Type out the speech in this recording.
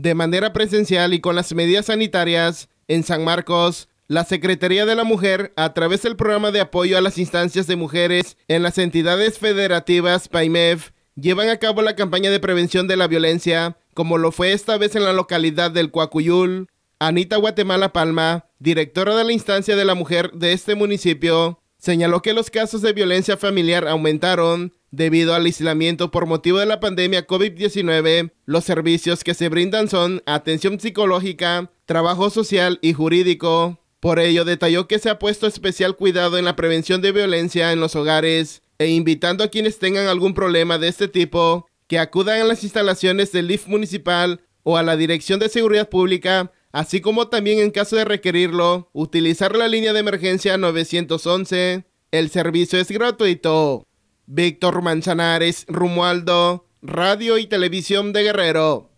de manera presencial y con las medidas sanitarias en San Marcos, la Secretaría de la Mujer, a través del programa de apoyo a las instancias de mujeres en las entidades federativas PAIMEF, llevan a cabo la campaña de prevención de la violencia, como lo fue esta vez en la localidad del Coacuyul. Anita Guatemala Palma, directora de la instancia de la mujer de este municipio, señaló que los casos de violencia familiar aumentaron Debido al aislamiento por motivo de la pandemia COVID-19, los servicios que se brindan son atención psicológica, trabajo social y jurídico. Por ello, detalló que se ha puesto especial cuidado en la prevención de violencia en los hogares e invitando a quienes tengan algún problema de este tipo que acudan a las instalaciones del LIF municipal o a la Dirección de Seguridad Pública, así como también en caso de requerirlo, utilizar la línea de emergencia 911. El servicio es gratuito. Víctor Manzanares, Rumualdo, Radio y Televisión de Guerrero.